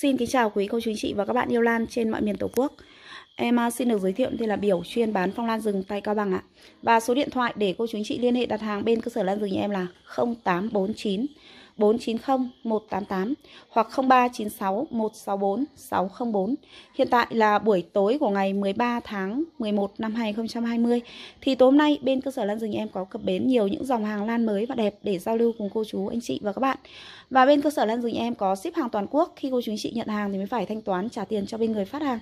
Xin kính chào quý cô chú anh chị và các bạn yêu lan trên mọi miền Tổ quốc. Em à, xin được giới thiệu tên là Biểu chuyên bán phong lan rừng tại Cao Bằng ạ. Và số điện thoại để cô chú anh chị liên hệ đặt hàng bên cơ sở lan rừng nhà em là 0849 490 188 hoặc 0396 164 604. Hiện tại là buổi tối của ngày 13 tháng 11 năm 2020. Thì tối hôm nay bên cơ sở Lan Rừng em có cập bến nhiều những dòng hàng lan mới và đẹp để giao lưu cùng cô chú, anh chị và các bạn. Và bên cơ sở Lan rừng em có ship hàng toàn quốc Khi cô chú chị nhận hàng thì mới phải thanh toán trả tiền cho bên người phát hàng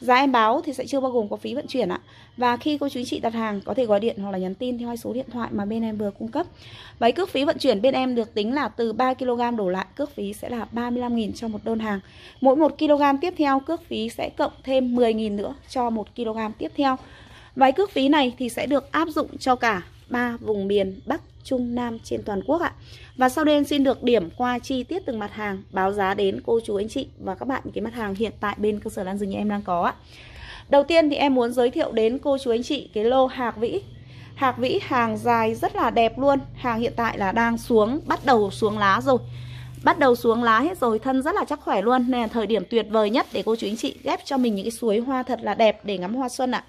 Giá em báo thì sẽ chưa bao gồm có phí vận chuyển ạ Và khi cô chú chị đặt hàng có thể gọi điện hoặc là nhắn tin theo hai số điện thoại mà bên em vừa cung cấp Với cước phí vận chuyển bên em được tính là từ 3kg đổ lại cước phí sẽ là 35.000 cho một đơn hàng Mỗi 1kg tiếp theo cước phí sẽ cộng thêm 10.000 nữa cho 1kg tiếp theo Váy cước phí này thì sẽ được áp dụng cho cả ba vùng miền Bắc Trung, Nam trên toàn quốc ạ. Và sau đây xin được điểm qua chi tiết từng mặt hàng, báo giá đến cô chú anh chị và các bạn cái mặt hàng hiện tại bên cơ sở Lan Dừng nhà em đang có ạ. Đầu tiên thì em muốn giới thiệu đến cô chú anh chị cái lô hạc vĩ Hạc vĩ hàng dài rất là đẹp luôn Hàng hiện tại là đang xuống, bắt đầu xuống lá rồi Bắt đầu xuống lá hết rồi, thân rất là chắc khỏe luôn Nên là thời điểm tuyệt vời nhất để cô chú anh chị ghép cho mình những cái suối hoa thật là đẹp để ngắm hoa xuân ạ à.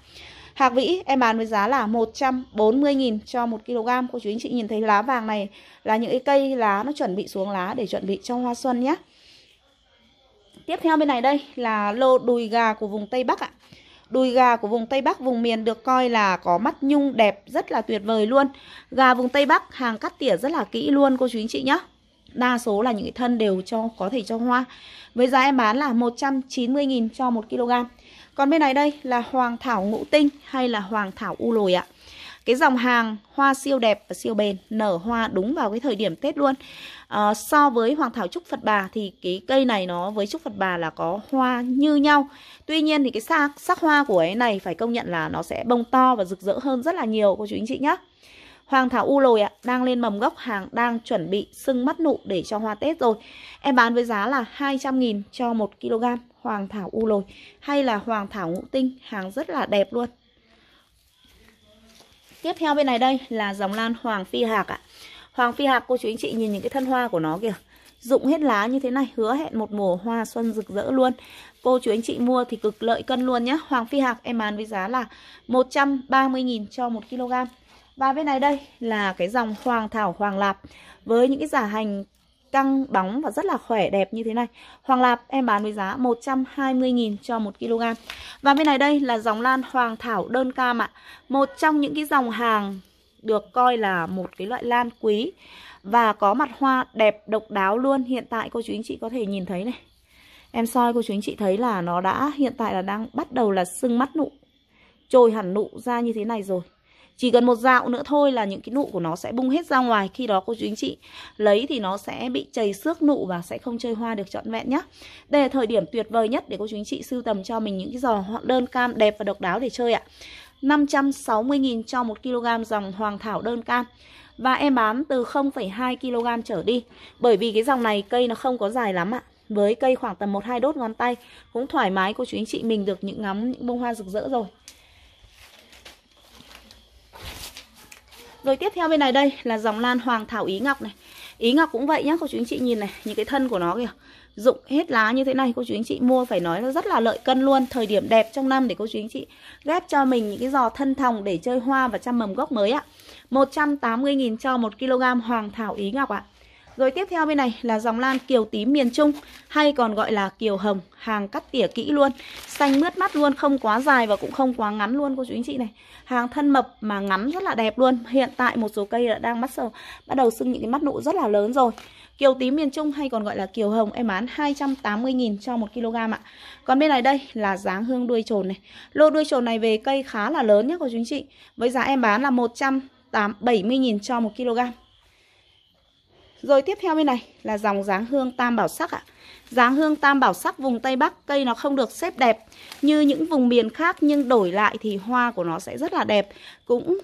Hạc Vĩ em bán với giá là 140.000 cho 1 kg. Cô chú anh chị nhìn thấy lá vàng này là những cái cây lá nó chuẩn bị xuống lá để chuẩn bị cho hoa xuân nhé. Tiếp theo bên này đây là lô đùi gà của vùng Tây Bắc ạ. Đùi gà của vùng Tây Bắc, vùng miền được coi là có mắt nhung đẹp rất là tuyệt vời luôn. Gà vùng Tây Bắc hàng cắt tỉa rất là kỹ luôn cô chú anh chị nhé đa số là những cái thân đều cho có thể cho hoa. Với giá em bán là 190.000 cho 1 kg. Còn bên này đây là hoàng thảo ngũ tinh hay là hoàng thảo u lồi ạ. Cái dòng hàng hoa siêu đẹp và siêu bền, nở hoa đúng vào cái thời điểm Tết luôn. À, so với hoàng thảo trúc Phật Bà thì cái cây này nó với trúc Phật Bà là có hoa như nhau. Tuy nhiên thì cái sắc, sắc hoa của ấy này phải công nhận là nó sẽ bông to và rực rỡ hơn rất là nhiều cô chú anh chị nhé. Hoàng thảo u lồi ạ, đang lên mầm gốc hàng đang chuẩn bị sưng mắt nụ để cho hoa Tết rồi. Em bán với giá là 200 000 cho 1 kg hoàng thảo u lồi hay là hoàng thảo ngũ tinh, hàng rất là đẹp luôn. Tiếp theo bên này đây là dòng lan hoàng phi hạc ạ. Hoàng phi hạc cô chú anh chị nhìn những cái thân hoa của nó kìa. Dụng hết lá như thế này hứa hẹn một mùa hoa xuân rực rỡ luôn. Cô chú anh chị mua thì cực lợi cân luôn nhá. Hoàng phi hạc em bán với giá là 130.000 cho 1 kg và bên này đây là cái dòng hoàng thảo hoàng lạp với những cái giả hành căng bóng và rất là khỏe đẹp như thế này. Hoàng lạp em bán với giá 120.000 cho 1 kg. Và bên này đây là dòng lan hoàng thảo đơn cam ạ. Một trong những cái dòng hàng được coi là một cái loại lan quý và có mặt hoa đẹp độc đáo luôn. Hiện tại cô chú anh chị có thể nhìn thấy này. Em soi cô chú anh chị thấy là nó đã hiện tại là đang bắt đầu là sưng mắt nụ, trồi hẳn nụ ra như thế này rồi chỉ cần một dạo nữa thôi là những cái nụ của nó sẽ bung hết ra ngoài khi đó cô chú anh chị lấy thì nó sẽ bị chảy xước nụ và sẽ không chơi hoa được trọn vẹn nhé đây là thời điểm tuyệt vời nhất để cô chú anh chị sưu tầm cho mình những cái giò đơn cam đẹp và độc đáo để chơi ạ 560.000 cho 1 kg dòng hoàng thảo đơn cam và em bán từ 0,2 kg trở đi bởi vì cái dòng này cây nó không có dài lắm ạ với cây khoảng tầm 1-2 đốt ngón tay cũng thoải mái cô chú anh chị mình được những ngắm những bông hoa rực rỡ rồi Rồi tiếp theo bên này đây là dòng lan hoàng thảo ý ngọc này. Ý ngọc cũng vậy nhá, cô chú anh chị nhìn này, những cái thân của nó kìa. Dụng hết lá như thế này cô chú anh chị mua phải nói là rất là lợi cân luôn, thời điểm đẹp trong năm để cô chú anh chị ghép cho mình những cái giò thân thòng để chơi hoa và chăm mầm gốc mới ạ. 180 000 cho 1 kg hoàng thảo ý ngọc ạ. Rồi tiếp theo bên này là dòng lan kiều tím miền Trung hay còn gọi là kiều hồng, hàng cắt tỉa kỹ luôn, xanh mướt mắt luôn, không quá dài và cũng không quá ngắn luôn cô chú anh chị này. Hàng thân mập mà ngắn rất là đẹp luôn. Hiện tại một số cây đã đang bắt đầu bắt đầu sưng những cái mắt nụ rất là lớn rồi. Kiều tím miền Trung hay còn gọi là kiều hồng em bán 280.000 cho 1 kg ạ. Còn bên này đây là dáng hương đuôi trồn này. Lô đuôi trồn này về cây khá là lớn nhé cô chú anh chị. Với giá em bán là 100 70.000 cho 1 kg. Rồi tiếp theo bên này là dòng dáng hương tam bảo sắc ạ. À. Dáng hương tam bảo sắc vùng Tây Bắc cây nó không được xếp đẹp như những vùng miền khác nhưng đổi lại thì hoa của nó sẽ rất là đẹp. Cũng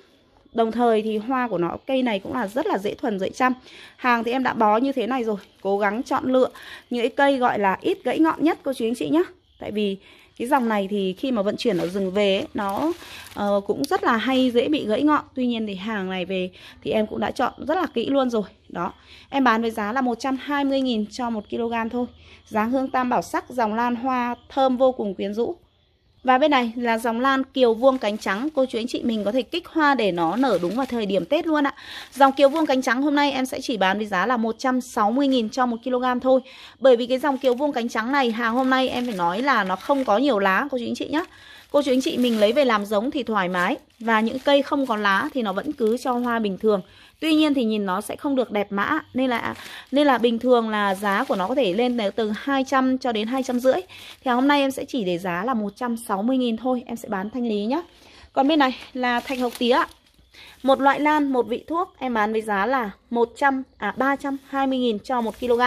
đồng thời thì hoa của nó cây này cũng là rất là dễ thuần dễ chăm. Hàng thì em đã bó như thế này rồi, cố gắng chọn lựa những cây gọi là ít gãy ngọn nhất cô chú anh chị nhé Tại vì cái dòng này thì khi mà vận chuyển ở rừng về ấy, nó uh, cũng rất là hay dễ bị gãy ngọn tuy nhiên thì hàng này về thì em cũng đã chọn rất là kỹ luôn rồi đó em bán với giá là 120.000 cho một kg thôi dáng hương tam bảo sắc dòng lan hoa thơm vô cùng quyến rũ và bên này là dòng lan kiều vuông cánh trắng Cô chú anh chị mình có thể kích hoa để nó nở đúng vào thời điểm Tết luôn ạ Dòng kiều vuông cánh trắng hôm nay em sẽ chỉ bán với giá là 160.000 cho 1kg thôi Bởi vì cái dòng kiều vuông cánh trắng này hàng hôm nay em phải nói là nó không có nhiều lá cô chú anh chị nhé Cô chú anh chị mình lấy về làm giống thì thoải mái Và những cây không có lá thì nó vẫn cứ cho hoa bình thường Tuy nhiên thì nhìn nó sẽ không được đẹp mã nên là nên là bình thường là giá của nó có thể lên từ 200 cho đến 250. Thì hôm nay em sẽ chỉ để giá là 160 000 thôi, em sẽ bán thanh lý nhá. Còn bên này là thạch hộc tía một loại lan, một vị thuốc em bán với giá là 100 à 320 000 cho 1 kg.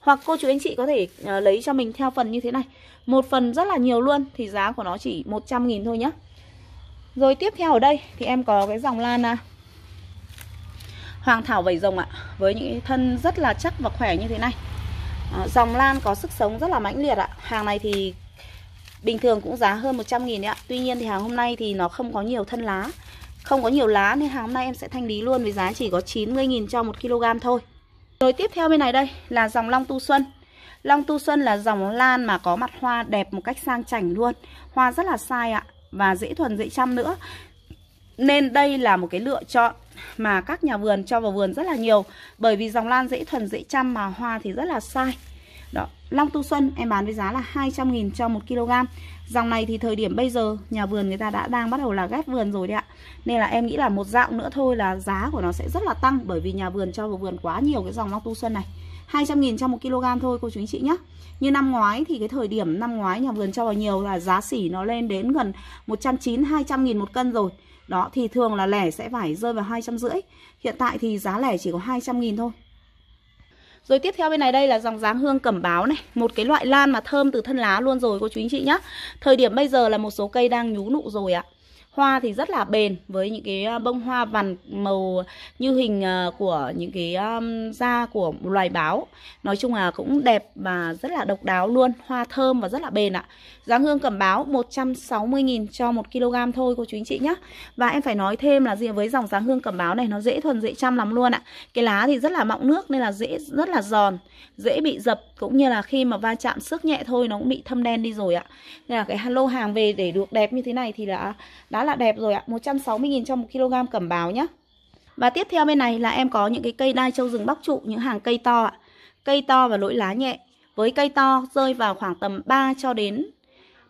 Hoặc cô chú anh chị có thể uh, lấy cho mình theo phần như thế này. Một phần rất là nhiều luôn thì giá của nó chỉ 100 000 thôi nhá. Rồi tiếp theo ở đây thì em có cái dòng lan à, Hoàng thảo vẩy rồng ạ Với những thân rất là chắc và khỏe như thế này à, Dòng lan có sức sống rất là mãnh liệt ạ Hàng này thì bình thường cũng giá hơn 100 nghìn đấy ạ Tuy nhiên thì hàng hôm nay thì nó không có nhiều thân lá Không có nhiều lá nên hàng hôm nay em sẽ thanh lý luôn Với giá chỉ có 90 nghìn cho 1 kg thôi Rồi tiếp theo bên này đây là dòng long tu xuân Long tu xuân là dòng lan mà có mặt hoa đẹp một cách sang chảnh luôn Hoa rất là sai ạ Và dễ thuần dễ chăm nữa Nên đây là một cái lựa chọn mà các nhà vườn cho vào vườn rất là nhiều bởi vì dòng lan dễ thuần dễ chăm mà hoa thì rất là sai đó long tu xuân em bán với giá là 200.000 cho 1 kg dòng này thì thời điểm bây giờ nhà vườn người ta đã đang bắt đầu là ghép vườn rồi đấy ạ nên là em nghĩ là một dạo nữa thôi là giá của nó sẽ rất là tăng bởi vì nhà vườn cho vào vườn quá nhiều cái dòng long tu xuân này 200.000 trong 1 kg thôi cô chú anh chị nhé Như năm ngoái thì cái thời điểm năm ngoái nhà vườn cho vào nhiều là giá sỉ nó lên đến gần 190 200.000 một cân rồi Đó thì thường là lẻ sẽ phải rơi vào 250 Hiện tại thì giá lẻ chỉ có 200.000 thôi rồi tiếp theo bên này đây là dòng dáng hương cẩm báo này Một cái loại lan mà thơm từ thân lá luôn rồi cô chú anh chị nhá Thời điểm bây giờ là một số cây đang nhú nụ rồi ạ Hoa thì rất là bền với những cái ờ, bông hoa vằn màu như hình ờ, của những cái da của loài báo. Nói chung là cũng đẹp và rất là độc đáo luôn, hoa thơm và rất là bền ạ. Giá hương cẩm báo 160.000 cho 1 kg thôi cô chú anh chị nhé Và em phải nói thêm là gì với dòng giá hương cẩm báo này nó dễ thuần dễ chăm lắm luôn ạ. Cái lá thì rất là mọng nước nên là dễ rất là giòn, dễ bị dập cũng như là khi mà va chạm sức nhẹ thôi nó cũng bị thâm đen đi rồi ạ. Nên là cái lô hàng về để được đẹp như thế này thì là đã là đẹp rồi ạ 160.000 cho 1 kg cẩm bào nhé Và tiếp theo bên này là em có những cái cây đai châu rừng bắc trụ Những hàng cây to ạ Cây to và lỗi lá nhẹ Với cây to rơi vào khoảng tầm 3 cho đến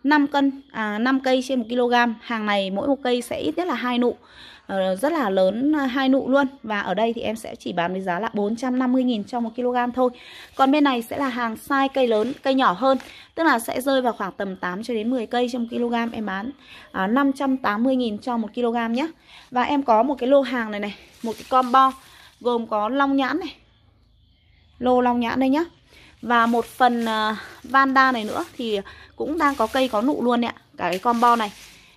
5 cân à, 5 cây trên 1 kg Hàng này mỗi một cây sẽ ít nhất là hai nụ Ờ, rất là lớn ờ, hai nụ luôn và ở đây thì em sẽ chỉ bán với giá là 450.000 cho 1 kg thôi còn bên này sẽ là hàng size cây lớn cây nhỏ hơn tức là sẽ rơi vào khoảng tầm 8 cho đến 10 cây trong kg em bán à, ờ, 580.000 cho 1 kg nhé và em có một cái lô hàng này này một cái combo gồm có long nhãn này lô long nhãn đây nhá và một phần uh, vanda này nữa thì cũng đang có cây có nụ luôn ạ cả cái combo này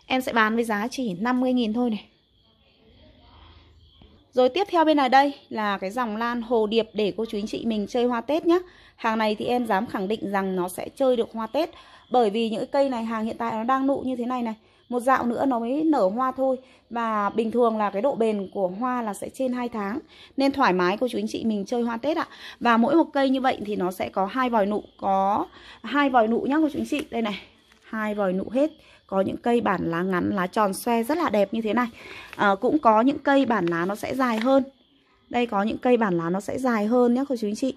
em sẽ bán với giá chỉ 50.000 thôi này rồi tiếp theo bên này đây là cái dòng lan hồ điệp để cô chú anh chị mình chơi hoa Tết nhé. Hàng này thì em dám khẳng định rằng nó sẽ chơi được hoa Tết. Bởi vì những cây này hàng hiện tại nó đang nụ như thế này này. Một dạo nữa nó mới nở hoa thôi. Và bình thường là cái độ bền của hoa là sẽ trên 2 tháng. Nên thoải mái cô chú anh chị mình chơi hoa Tết ạ. Và mỗi một cây như vậy thì nó sẽ có hai vòi nụ. Có hai vòi nụ nhá cô chú anh chị. Đây này. hai vòi nụ hết. Có những cây bản lá ngắn, lá tròn xoe rất là đẹp như thế này à, Cũng có những cây bản lá nó sẽ dài hơn Đây có những cây bản lá nó sẽ dài hơn nhé cô chú anh chị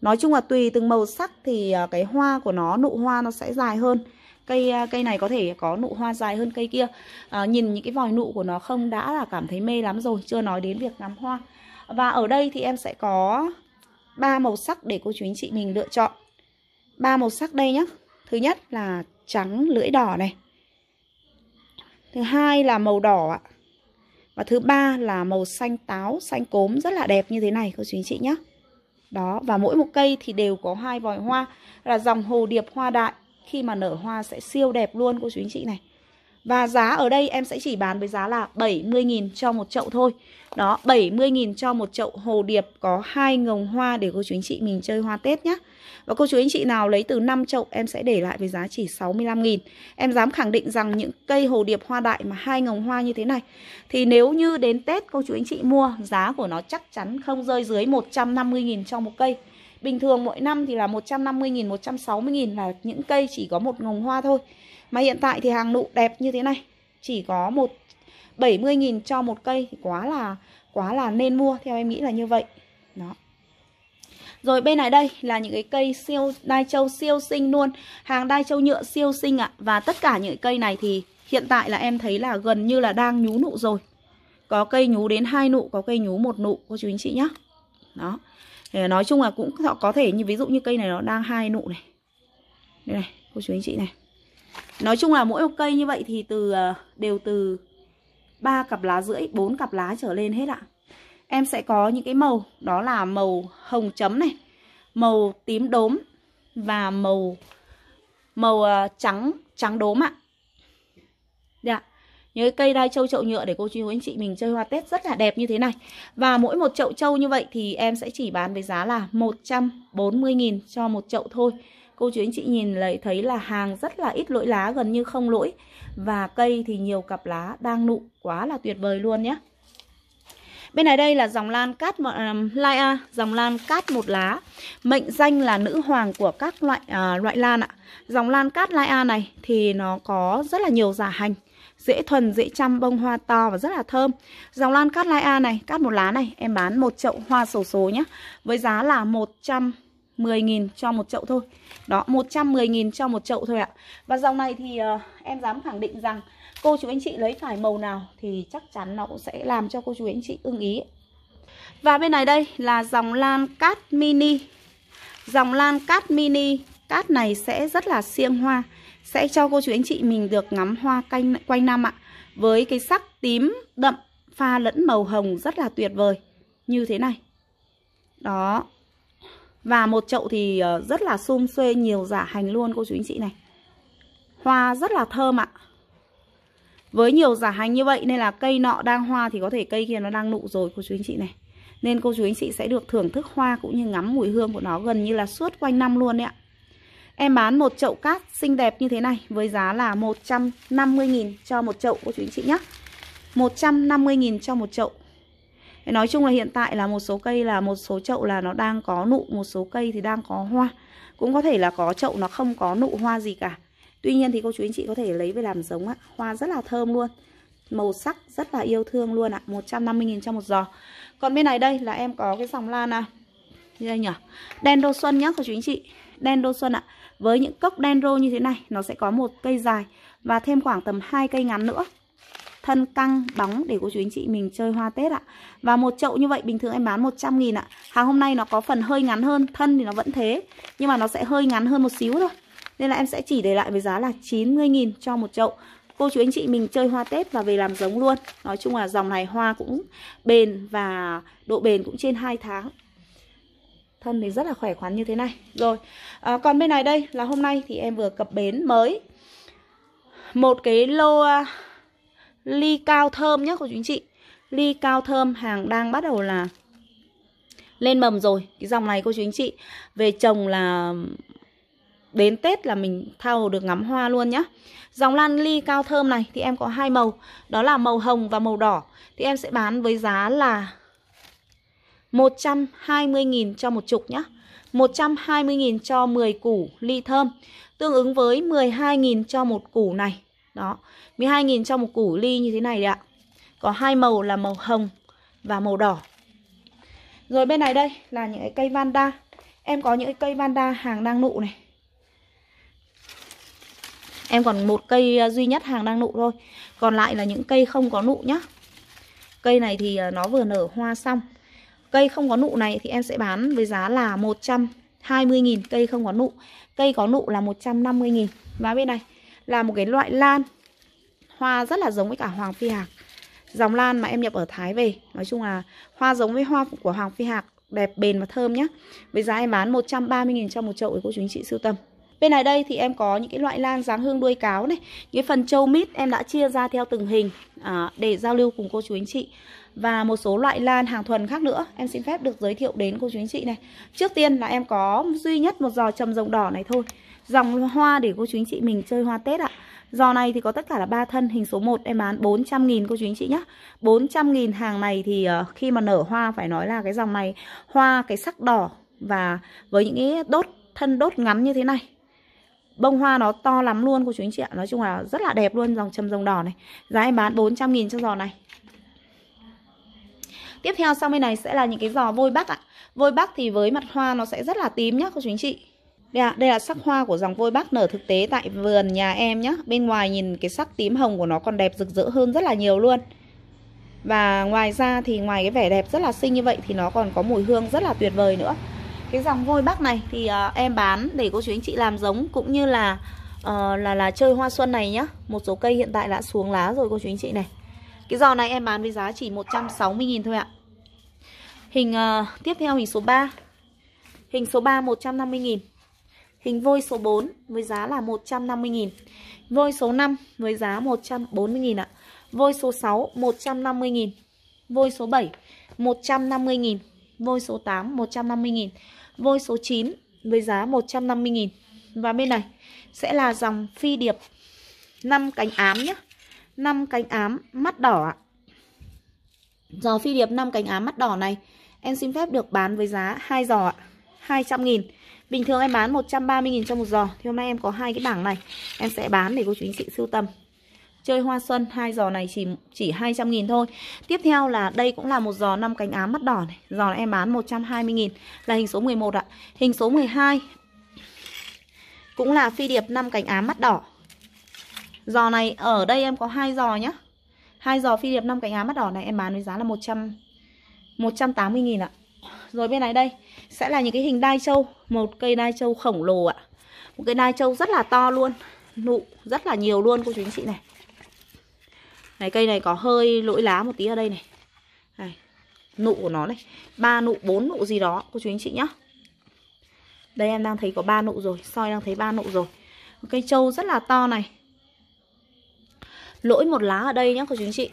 Nói chung là tùy từng màu sắc thì ờ, cái hoa của nó, nụ hoa nó sẽ dài hơn Cây ờ, cây này có thể có nụ hoa dài hơn cây kia à, Nhìn những cái vòi nụ của nó không đã là cảm thấy mê lắm rồi Chưa nói đến việc ngắm hoa Và ở đây thì em sẽ có ba màu sắc để cô chú anh chị mình lựa chọn ba màu sắc đây nhé Thứ nhất là trắng lưỡi đỏ này thứ hai là màu đỏ ạ và thứ ba là màu xanh táo xanh cốm rất là đẹp như thế này cô chú anh chị nhé đó và mỗi một cây thì đều có hai vòi hoa là dòng hồ điệp hoa đại khi mà nở hoa sẽ siêu đẹp luôn cô chú anh chị này và giá ở đây em sẽ chỉ bán với giá là 70.000 cho một chậu thôi Đó, 70.000 cho một chậu hồ điệp có hai ngồng hoa để cô chú anh chị mình chơi hoa Tết nhé và cô chú anh chị nào lấy từ 5 chậu em sẽ để lại với giá chỉ 65 nghìn Em dám khẳng định rằng những cây hồ điệp hoa đại mà hai ngồng hoa như thế này thì nếu như đến Tết cô chú anh chị mua giá của nó chắc chắn không rơi dưới 150 nghìn cho một cây. Bình thường mỗi năm thì là 150 nghìn 160 nghìn là những cây chỉ có một ngồng hoa thôi. Mà hiện tại thì hàng nụ đẹp như thế này chỉ có một 70 nghìn cho một cây thì quá là quá là nên mua theo em nghĩ là như vậy. Rồi bên này đây là những cái cây siêu đai châu siêu xinh luôn Hàng đai châu nhựa siêu xinh ạ à. Và tất cả những cây này thì hiện tại là em thấy là gần như là đang nhú nụ rồi Có cây nhú đến hai nụ, có cây nhú một nụ cô chú anh chị nhá Đó thì Nói chung là cũng họ có thể như ví dụ như cây này nó đang hai nụ này Đây này cô chú anh chị này Nói chung là mỗi một cây như vậy thì từ ờ, đều từ 3 cặp lá rưỡi, 4 cặp lá trở lên hết ạ em sẽ có những cái màu đó là màu hồng chấm này màu tím đốm và màu màu ờ, trắng trắng đốm ạ dạ những cái cây đai châu chậu nhựa để cô chú anh chị mình chơi hoa tết rất là đẹp như thế này và mỗi một chậu châu như vậy thì em sẽ chỉ bán với giá là 140.000 cho một chậu thôi cô chú anh chị nhìn lại thấy là hàng rất là ít lỗi lá gần như không lỗi và cây thì nhiều cặp lá đang nụ quá là tuyệt vời luôn nhé Bên này đây là dòng lan cát uh, lai A, dòng lan cát một lá. Mệnh danh là nữ hoàng của các loại uh, loại lan ạ. Dòng lan cát lai A này thì nó có rất là nhiều giả hành dễ thuần, dễ chăm, bông hoa to và rất là thơm. Dòng lan cát lai A này, cát một lá này, em bán một chậu hoa sổ số nhé. Với giá là 110.000 cho một chậu thôi. Đó, 110.000 cho một chậu thôi ạ. Và dòng này thì uh, em dám khẳng định rằng cô chú anh chị lấy phải màu nào thì chắc chắn nó cũng sẽ làm cho cô chú anh chị ưng ý và bên này đây là dòng lan cát mini dòng lan cát mini cát này sẽ rất là siêng hoa sẽ cho cô chú anh chị mình được ngắm hoa canh quanh năm ạ với cái sắc tím đậm pha lẫn màu hồng rất là tuyệt vời như thế này đó và một chậu thì ờ, rất là xum xuê nhiều giả hành luôn cô chú anh chị này hoa rất là thơm ạ với nhiều giả hành như vậy nên là cây nọ đang hoa thì có thể cây kia nó đang nụ rồi cô chú anh chị này. Nên cô chú anh chị sẽ được thưởng thức hoa cũng như ngắm mùi hương của nó gần như là suốt quanh năm luôn đấy ạ. Em bán một chậu cát xinh đẹp như thế này với giá là 150.000 cho một chậu cô chú anh chị nhé. 150.000 cho một chậu. Nói chung là hiện tại là một số cây là một số chậu là nó đang có nụ, một số cây thì đang có hoa. Cũng có thể là có chậu nó không có nụ hoa gì cả. Tuy nhiên thì cô chú anh chị có thể lấy về làm giống ạ Hoa rất là thơm luôn Màu sắc rất là yêu thương luôn ạ 150.000 cho một giò Còn bên này đây là em có cái dòng lan à Như đây nhở? Đen đô xuân nhá cô chú anh chị Đen đô xuân ạ Với những cốc đen đô như thế này Nó sẽ có một cây dài Và thêm khoảng tầm hai cây ngắn nữa thân căng bóng để cô chú anh chị mình chơi hoa Tết ạ. Và một chậu như vậy bình thường em bán 100 000 ạ. Hàng hôm nay nó có phần hơi ngắn hơn, thân thì nó vẫn thế, nhưng mà nó sẽ hơi ngắn hơn một xíu thôi. Nên là em sẽ chỉ để lại với giá là 90.000 cho một chậu Cô chú anh chị mình chơi hoa Tết và về làm giống luôn Nói chung là dòng này hoa cũng bền và độ bền cũng trên 2 tháng Thân thì rất là khỏe khoắn như thế này Rồi, à, còn bên này đây là hôm nay thì em vừa cập bến mới Một cái lô uh, ly cao thơm nhé cô chú anh chị Ly cao thơm hàng đang bắt đầu là lên mầm rồi Cái dòng này cô chú anh chị Về trồng là đến Tết là mình thao được ngắm hoa luôn nhá Dòng lan ly cao thơm này thì em có hai màu Đó là màu hồng và màu đỏ Thì em sẽ bán với giá là 120.000 cho một chục nhá 120.000 cho 10 củ ly thơm Tương ứng với 12.000 cho một củ này Đó 12.000 cho một củ ly như thế này đấy ạ Có hai màu là màu hồng và màu đỏ Rồi bên này đây là những cái cây vanda Em có những cái cây vanda hàng đang nụ này Em còn một cây à, duy nhất hàng đang nụ thôi Còn lại là những cây không có nụ nhá Cây này thì à, nó vừa nở hoa xong Cây không có nụ này thì em sẽ bán với giá là 120.000 Cây không có nụ Cây có nụ là 150.000 Và bên này là một cái loại lan Hoa rất là giống với cả Hoàng Phi Hạc Dòng lan mà em nhập ở Thái về Nói chung là hoa giống với hoa của Hoàng Phi Hạc Đẹp bền và thơm nhá Với giá em bán 130.000 cho một chậu với cô chú anh chị sưu tầm Bên này đây thì em có những cái loại lan dáng hương đuôi cáo này Những phần châu mít em đã chia ra theo từng hình à, Để giao lưu cùng cô chú anh chị Và một số loại lan hàng thuần khác nữa Em xin phép được giới thiệu đến cô chú anh chị này Trước tiên là em có duy nhất một giò trầm rồng đỏ này thôi Dòng hoa để cô chú anh chị mình chơi hoa Tết ạ Giò này thì có tất cả là ba thân Hình số 1 em bán 400 nghìn cô chú anh chị nhé 400 nghìn hàng này thì ờ, khi mà nở hoa phải nói là cái dòng này Hoa cái sắc đỏ và với những cái đốt thân đốt ngắn như thế này bông hoa nó to lắm luôn cô chú anh chị ạ Nói chung là rất là đẹp luôn dòng trầm rồng đỏ này Giá em bán 400 nghìn cho giò này Tiếp theo sau bên này sẽ là những cái giò vôi bắc ạ Vôi bắc thì với mặt hoa nó sẽ rất là tím nhá cô chú anh chị đây, à, đây là sắc hoa của dòng vôi bắc nở thực tế tại vườn nhà em nhá Bên ngoài nhìn cái sắc tím hồng của nó còn đẹp rực rỡ hơn rất là nhiều luôn Và ngoài ra thì ngoài cái vẻ đẹp rất là xinh như vậy thì nó còn có mùi hương rất là tuyệt vời nữa cái dòng vôi bắc này thì uh, em bán để cô chú anh chị làm giống cũng như là uh, là là chơi hoa xuân này nhá một số cây hiện tại đã xuống lá rồi cô chú anh chị này cái giò này em bán với giá chỉ 160.000 thôi ạ hình uh, tiếp theo hình số 3 hình số 3 150.000 hình vôi số 4 với giá là 150.000 vôi số 5 với giá 140.000 ạ vôi số 6 150.000 vôi số 7 150.000 vôi số 8 150.000 vôi số 9 với giá 150.000 và bên này sẽ là dòng phi điệp 5 cánh ám nhé 5 cánh ám mắt đỏ giò phi điệp 5 cánh ám mắt đỏ này em xin phép được bán với giá 2 giò ạ 200 nghìn Bình thường em bán 130 nghìn cho một giò Thì hôm nay em có hai cái bảng này Em sẽ bán để cô chú anh chị sưu tầm Chơi hoa xuân hai giò này chỉ chỉ 200 nghìn thôi. Tiếp theo là đây cũng là một giò năm cánh ám mắt đỏ này, giò này em bán 120 nghìn là hình số 11 ạ. Hình số 12 cũng là phi điệp năm cánh ám mắt đỏ. Giò này ở đây em có hai giò nhá. Hai giò phi điệp năm cánh ám mắt đỏ này em bán với giá là 100 180 nghìn ạ. Rồi bên này đây sẽ là những cái hình đai châu một cây đai châu khổng lồ ạ. Một cây đai châu rất là to luôn, nụ rất là nhiều luôn cô chú anh chị này này cây này có hơi lỗi lá một tí ở đây này này nụ của nó này ba nụ bốn nụ gì đó cô chú anh chị nhá đây em đang thấy có ba nụ rồi soi đang thấy ba nụ rồi cây trâu rất là to này lỗi một lá ở đây nhá cô chú anh chị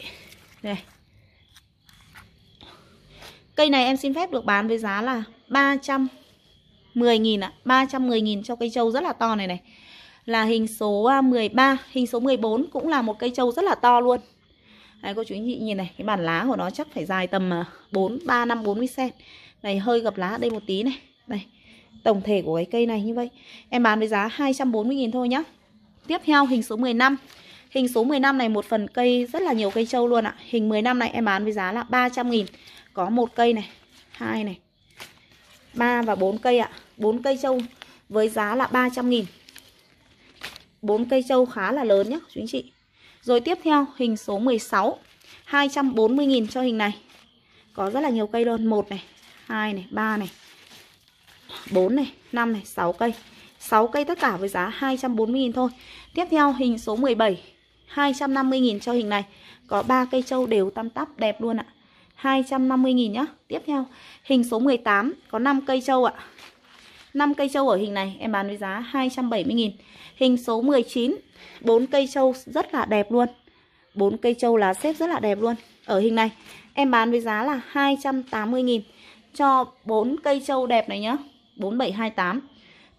này cây này em xin phép được bán với giá là 310.000 ạ à. 310.000 cho cây trâu rất là to này này là hình số 13 à, hình số 14 cũng là một cây trâu rất là to luôn Đấy cô chú anh chị nhìn này Cái bản lá của nó chắc phải dài tầm 4, 3, 5, 40cm Này hơi gập lá đây một tí này Đây tổng thể của cái cây này như vậy Em bán với giá 240.000 thôi nhá Tiếp theo hình số 15 Hình số 15 này một phần cây rất là nhiều cây trâu luôn ạ Hình 15 này em bán với giá là 300.000 Có một cây này hai này 3 và 4 cây ạ 4 cây trâu với giá là 300.000 bốn cây trâu khá là lớn nhá chú anh chị rồi tiếp theo hình số 16 240.000 cho hình này Có rất là nhiều cây luôn 1 này, 2 này, 3 này 4 này, 5 này, 6 cây 6 cây tất cả với giá 240.000 thôi Tiếp theo hình số 17 250.000 cho hình này Có 3 cây trâu đều tăm tắp đẹp luôn ạ 250.000 nhá Tiếp theo hình số 18 Có 5 cây trâu ạ 5 cây trâu ở hình này em bán với giá 270.000 Hình số 19 4 cây trâu rất là đẹp luôn 4 cây trâu lá xếp rất là đẹp luôn Ở hình này em bán với giá là 280.000 Cho 4 cây trâu đẹp này nhá 4728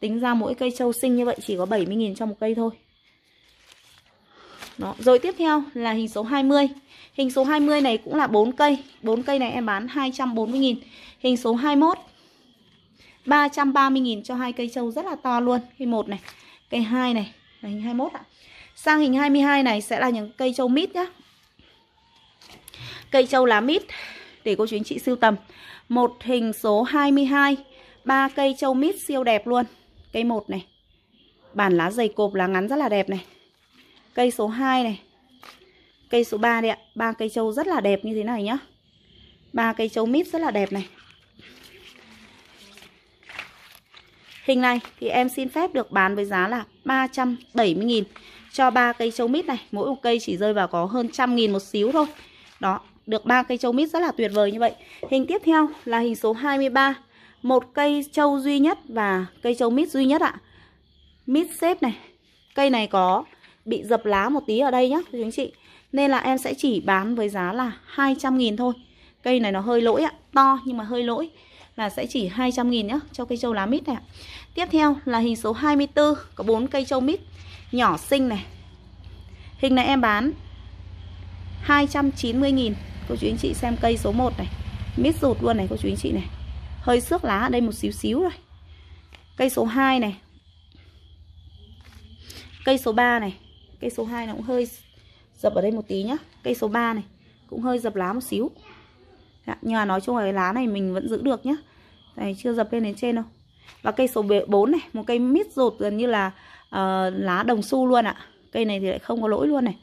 Tính ra mỗi cây trâu sinh như vậy chỉ có 70.000 cho một cây thôi đó. Rồi tiếp theo là hình số 20 Hình số 20 này cũng là 4 cây 4 cây này em bán 240.000 Hình số 21 330 000 cho hai cây trâu rất là to luôn. Cây một này, cây hai này, là hình 21 ạ. Sang hình 22 này sẽ là những cây trâu mít nhá. Cây trâu lá mít để cô chú anh chị sưu tầm. Một hình số 22, ba cây trâu mít siêu đẹp luôn. Cây một này. Bản lá dày cộp lá ngắn rất là đẹp này. Cây số 2 này. Cây số 3 đây ạ, ba cây trâu rất là đẹp như thế này nhá. ba cây trâu mít rất là đẹp này. Hình này thì em xin phép được bán với giá là 370.000 cho ba cây châu mít này. Mỗi một cây chỉ rơi vào có hơn trăm nghìn một xíu thôi. Đó, được ba cây châu mít rất là tuyệt vời như vậy. Hình tiếp theo là hình số 23. Một cây châu duy nhất và cây châu mít duy nhất ạ. Mít xếp này. Cây này có bị dập lá một tí ở đây nhá quý anh chị. Nên là em sẽ chỉ bán với giá là 200 nghìn thôi. Cây này nó hơi lỗi ạ, to nhưng mà hơi lỗi là sẽ chỉ 200.000 nhé cho cây trâu lá mít này ạ. Tiếp theo là hình số 24 có 4 cây trâu mít nhỏ xinh này. Hình này em bán 290.000 Cô chú anh chị xem cây số 1 này Mít rụt luôn này cô chú anh chị này Hơi xước lá ở đây một xíu xíu rồi Cây số 2 này Cây số 3 này Cây số 2 nó cũng hơi dập ở đây một tí nhá Cây số 3 này Cũng hơi dập lá một xíu đã, dạ, nhưng mà nói chung là cái lá này mình vẫn giữ được nhá Đấy, chưa dập lên đến trên đâu và cây số 4 này một cây mít rột gần như là uh, lá đồng xu luôn ạ cây này thì lại không có lỗi luôn này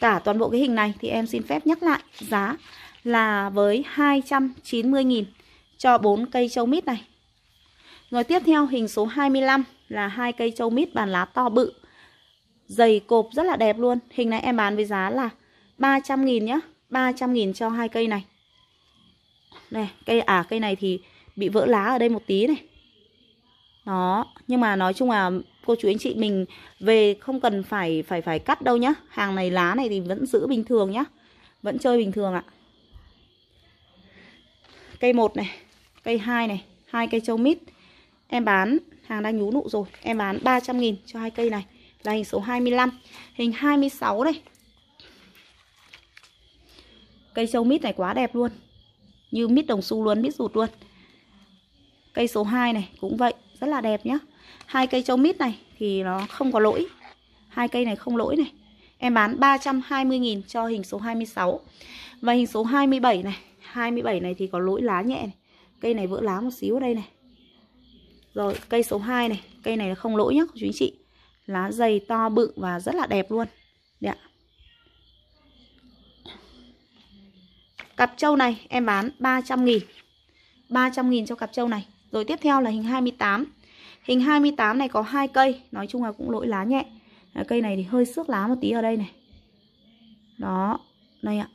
cả toàn bộ cái hình này thì em xin phép nhắc lại giá là với 290.000 cho 4 cây châu mít này rồi tiếp theo hình số 25 là hai cây châu mít bàn lá to bự dày cộp rất là đẹp luôn hình này em bán với giá là 300.000 nhá 300.000 cho hai cây này này cây à cây này thì bị vỡ lá ở đây một tí này đó nhưng mà nói chung là cô chú anh chị mình về không cần phải phải phải cắt đâu nhá hàng này lá này thì vẫn giữ bình thường nhá vẫn chơi bình thường ạ cây một này cây hai này hai cây châu mít em bán hàng đang nhú nụ rồi em bán 300 nghìn cho hai cây này là hình số 25 hình 26 đây cây châu mít này quá đẹp luôn như mít đồng xu luôn mít rụt luôn cây số 2 này cũng vậy rất là đẹp nhá hai cây châu mít này thì nó không có lỗi hai cây này không lỗi này em bán 320.000 cho hình số 26 và hình số 27 này 27 này thì có lỗi lá nhẹ này. cây này vỡ lá một xíu ở đây này rồi cây số 2 này cây này là không lỗi nhá chú anh chị lá dày to bự và rất là đẹp luôn đấy ạ dạ. Cặp trâu này em bán 300 nghìn 300 nghìn cho cặp trâu này Rồi tiếp theo là hình 28 Hình 28 này có hai cây Nói chung là cũng lỗi lá nhẹ Cây này thì hơi xước lá một tí ở đây này Đó Đây ạ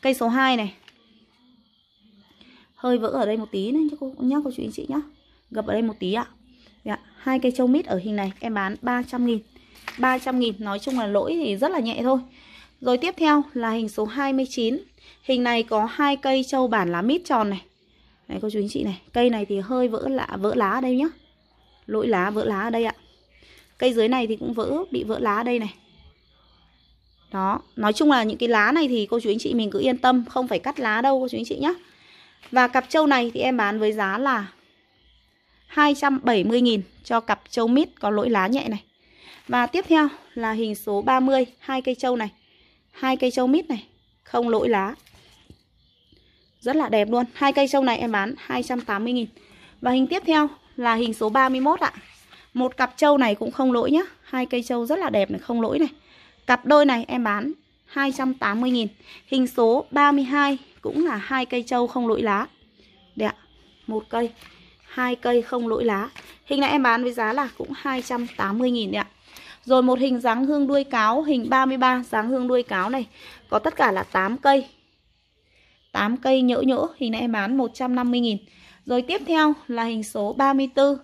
Cây số 2 này Hơi vỡ ở đây một tí nên cô nhá cô chú anh chị nhá gặp ở đây một tí ạ Đấy hai cây trâu mít ở hình này em bán 300 nghìn 300 nghìn nói chung là lỗi thì rất là nhẹ thôi rồi tiếp theo là hình số 29 Hình này có hai cây châu bản lá mít tròn này Đấy cô chú anh chị này Cây này thì hơi vỡ lá, vỡ lá ở đây nhá Lỗi lá vỡ lá ở đây ạ Cây dưới này thì cũng vỡ Bị vỡ lá ở đây này Đó Nói chung là những cái lá này thì cô chú anh chị mình cứ yên tâm Không phải cắt lá đâu cô chú anh chị nhá Và cặp châu này thì em bán với giá là 270.000 cho cặp châu mít có lỗi lá nhẹ này Và tiếp theo là hình số 30 hai cây châu này hai cây sâu mít này không lỗi lá rất là đẹp luôn hai cây sâu này em bán 280 000 và hình tiếp theo là hình số 31 ạ một cặp trâu này cũng không lỗi nhá hai cây trâu rất là đẹp này không lỗi này cặp đôi này em bán 280 000 hình số 32 cũng là hai cây trâu không lỗi lá Đẹp. một cây hai cây không lỗi lá hình này em bán với giá là cũng 280 000 đấy ạ rồi một hình dáng hương đuôi cáo Hình 33 dáng hương đuôi cáo này Có tất cả là 8 cây 8 cây nhỡ nhỡ Hình này em bán 150 nghìn Rồi tiếp theo là hình số 34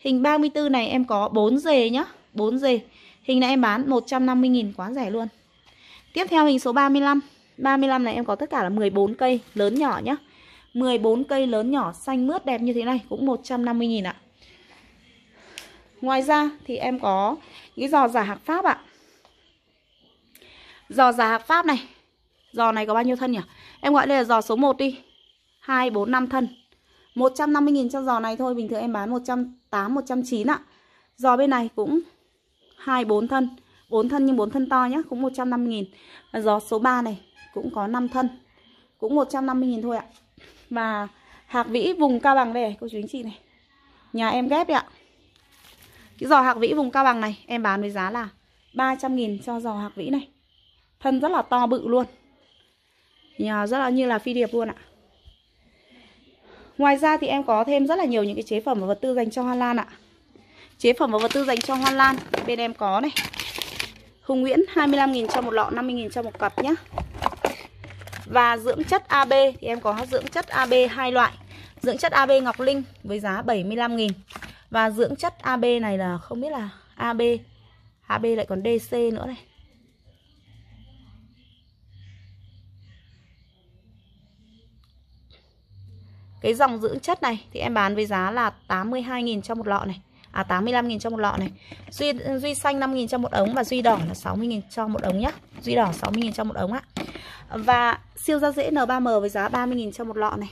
Hình 34 này em có 4 dề nhá 4 dề Hình này em bán 150 nghìn quá rẻ luôn Tiếp theo hình số 35 35 này em có tất cả là 14 cây lớn nhỏ nhá 14 cây lớn nhỏ xanh mướt đẹp như thế này cũng 150 nghìn ạ Ngoài ra thì em có những giò giả hạc Pháp ạ. À. Giò giả hạc Pháp này. Giò này có bao nhiêu thân nhỉ? Em gọi đây là giò số 1 đi. 2 4 5 thân. 150 000 cho giò này thôi, bình thường em bán 108 109 ạ. À. Giò bên này cũng 2 4 thân. 4 thân nhưng 4 thân to nhá, cũng 150 000 Và giò số 3 này cũng có 5 thân. Cũng 150 000 thôi ạ. Và hạc vĩ vùng cao bằng đây, cô chú anh chị này. Nhà em ghép đấy ạ. Cái giò hạc vĩ vùng cao bằng này em bán với giá là 300 nghìn cho giò hạc vĩ này Thân rất là to bự luôn Nhờ rất là như là phi điệp luôn ạ Ngoài ra thì em có thêm rất là nhiều những cái chế phẩm và vật tư dành cho hoa lan ạ Chế phẩm và vật tư dành cho hoa lan Bên em có này Hùng Nguyễn 25.000 cho một lọ 50.000 cho một cặp nhé Và dưỡng chất AB Thì em có dưỡng chất AB hai loại Dưỡng chất AB Ngọc Linh với giá 75.000 và dưỡng chất AB này là không biết là AB AB lại còn DC nữa này Cái dòng dưỡng chất này thì em bán với giá là 82.000 cho một lọ này À 85.000 cho một lọ này Duy, duy xanh 5.000 cho một ống Và duy đỏ là 60.000 cho một ống nhá Duy đỏ 60.000 cho một ống ạ Và siêu da dễ N3M với giá 30.000 cho một lọ này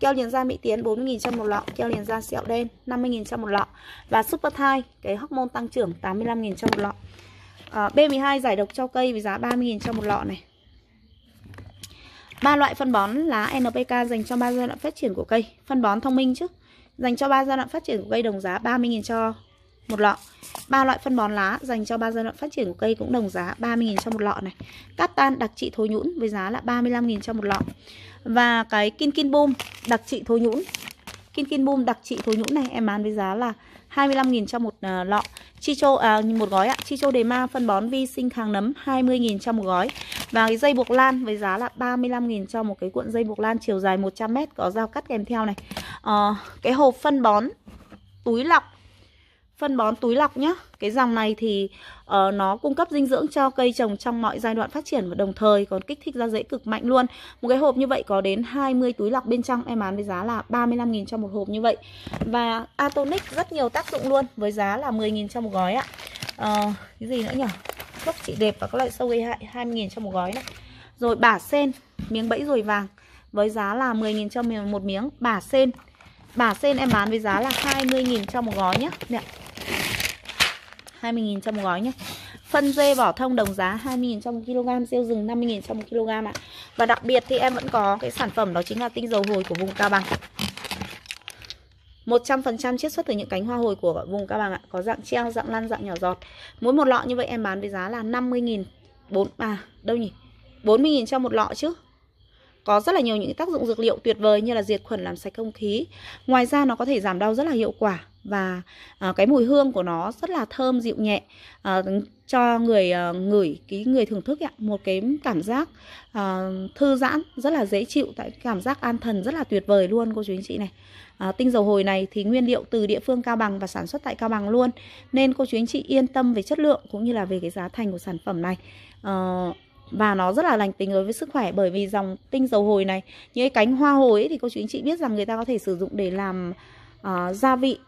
Keo liền da Mỹ Tiến 40.000 cho một lọ, keo liền da sẹo đen 50.000 cho một lọ và Super Thai cái hormone tăng trưởng 85.000 cho một lọ. À, ờ, B12 giải độc cho cây với giá 30.000 cho một lọ này. Ba loại phân bón lá NPK dành cho ba giai đoạn phát triển của cây, phân bón thông minh chứ. Dành cho ba giai đoạn phát triển của cây đồng giá 30.000 cho một lọ. Ba loại phân bón lá dành cho ba giai đoạn phát triển của cây cũng đồng giá 30.000 cho một lọ này. Cát tan đặc trị thối nhũn với giá là 35.000 cho một lọ. Và cái kin kin boom đặc trị thối nhũn. Kin kin boom đặc trị thối nhũn này em bán với giá là 25.000 cho một uh, lọ. Chicho à, một gói ạ, Chicho đề ma phân bón vi sinh kháng nấm 20.000 cho một gói. Và cái dây buộc lan với giá là 35.000 cho một cái cuộn dây buộc lan chiều dài 100 m có dao cắt kèm theo này. À, cái hộp phân bón túi lọc phân bón túi lọc nhé. Cái dòng này thì uh, nó cung cấp dinh dưỡng cho cây trồng trong mọi giai đoạn phát triển và đồng thời còn kích thích ra rễ cực mạnh luôn. Một cái hộp như vậy có đến 20 túi lọc bên trong em bán với giá là 35 000 cho một hộp như vậy. Và Atonic rất nhiều tác dụng luôn với giá là 10 000 cho một gói ạ. Uh, cái gì nữa nhỉ? Thuốc trị đẹp và các loại sâu gây hại 20 000 cho một gói này. Rồi bả sen, miếng bẫy ruồi vàng với giá là 10 000 cho một miếng bả sen. Bả sen em bán với giá là 20 000 cho một gói nhé. ạ 20.000 cho một gói nhé Phân dê vỏ thông đồng giá 20.000 cho 1 kg Rêu rừng 50.000 cho 1 kg ạ Và đặc biệt thì em vẫn có cái sản phẩm đó chính là tinh dầu hồi của vùng Cao Bằng 100% chiết xuất từ những cánh hoa hồi của vùng Cao Bằng ạ Có dạng treo, dạng lăn, dạng nhỏ giọt Mỗi một lọ như vậy em bán với giá là 50.000 4, à đâu nhỉ 40.000 cho một lọ chứ có rất là nhiều những tác dụng dược liệu tuyệt vời như là diệt khuẩn làm sạch không khí. Ngoài ra nó có thể giảm đau rất là hiệu quả và à, cái mùi hương của nó rất là thơm dịu nhẹ à, cho người à, ngửi cái người thưởng thức ạ một cái cảm giác à, thư giãn rất là dễ chịu tại cảm giác an thần rất là tuyệt vời luôn cô chú anh chị này à, tinh dầu hồi này thì nguyên liệu từ địa phương cao bằng và sản xuất tại cao bằng luôn nên cô chú anh chị yên tâm về chất lượng cũng như là về cái giá thành của sản phẩm này à, và nó rất là lành tính đối với sức khỏe bởi vì dòng tinh dầu hồi này những cái cánh hoa hồi ấy, thì cô chú anh chị biết rằng người ta có thể sử dụng để làm uh, gia vị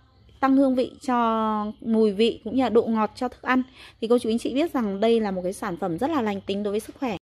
tăng hương vị cho mùi vị cũng như là độ ngọt cho thức ăn thì cô chú anh chị biết rằng đây là một cái sản phẩm rất là lành tính đối với sức khỏe